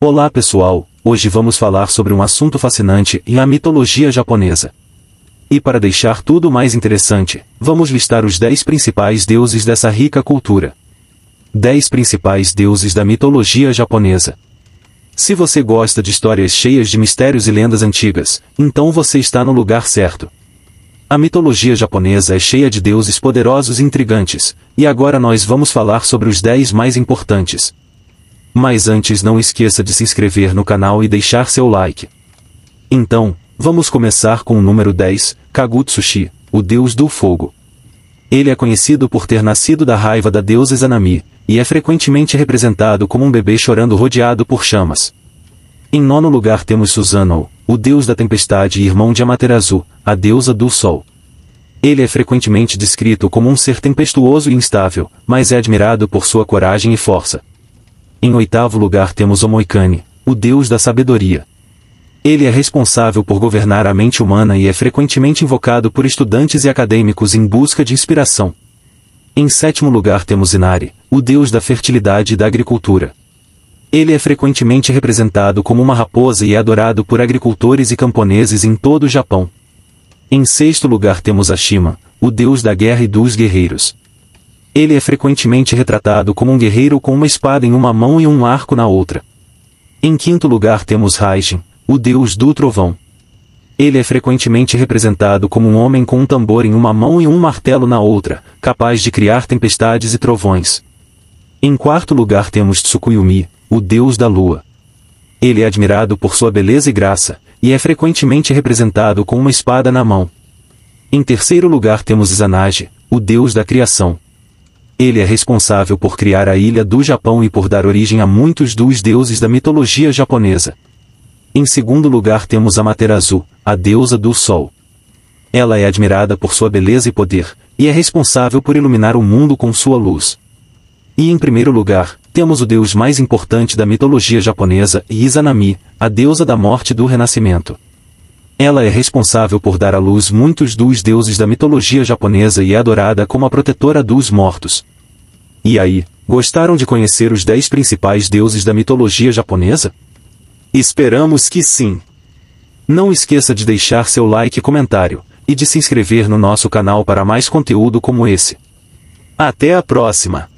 Olá pessoal, hoje vamos falar sobre um assunto fascinante e a mitologia japonesa. E para deixar tudo mais interessante, vamos listar os 10 principais deuses dessa rica cultura. 10 principais deuses da mitologia japonesa. Se você gosta de histórias cheias de mistérios e lendas antigas, então você está no lugar certo. A mitologia japonesa é cheia de deuses poderosos e intrigantes, e agora nós vamos falar sobre os 10 mais importantes. Mas antes não esqueça de se inscrever no canal e deixar seu like. Então, vamos começar com o número 10, Kagutsushi, o deus do fogo. Ele é conhecido por ter nascido da raiva da deusa Izanami, e é frequentemente representado como um bebê chorando rodeado por chamas. Em nono lugar temos Susanoo, o deus da tempestade e irmão de Amaterasu, a deusa do sol. Ele é frequentemente descrito como um ser tempestuoso e instável, mas é admirado por sua coragem e força. Em oitavo lugar temos o Moicane, o deus da sabedoria. Ele é responsável por governar a mente humana e é frequentemente invocado por estudantes e acadêmicos em busca de inspiração. Em sétimo lugar temos Inari, o deus da fertilidade e da agricultura. Ele é frequentemente representado como uma raposa e é adorado por agricultores e camponeses em todo o Japão. Em sexto lugar temos Ashima, o deus da guerra e dos guerreiros. Ele é frequentemente retratado como um guerreiro com uma espada em uma mão e um arco na outra. Em quinto lugar temos Raijin, o deus do trovão. Ele é frequentemente representado como um homem com um tambor em uma mão e um martelo na outra, capaz de criar tempestades e trovões. Em quarto lugar temos Tsukuyomi, o deus da lua. Ele é admirado por sua beleza e graça, e é frequentemente representado com uma espada na mão. Em terceiro lugar temos Izanagi, o deus da criação. Ele é responsável por criar a ilha do Japão e por dar origem a muitos dos deuses da mitologia japonesa. Em segundo lugar temos a Materazu, a deusa do sol. Ela é admirada por sua beleza e poder, e é responsável por iluminar o mundo com sua luz. E em primeiro lugar, temos o deus mais importante da mitologia japonesa, Izanami, a deusa da morte e do renascimento. Ela é responsável por dar à luz muitos dos deuses da mitologia japonesa e é adorada como a protetora dos mortos. E aí, gostaram de conhecer os dez principais deuses da mitologia japonesa? Esperamos que sim! Não esqueça de deixar seu like e comentário, e de se inscrever no nosso canal para mais conteúdo como esse. Até a próxima!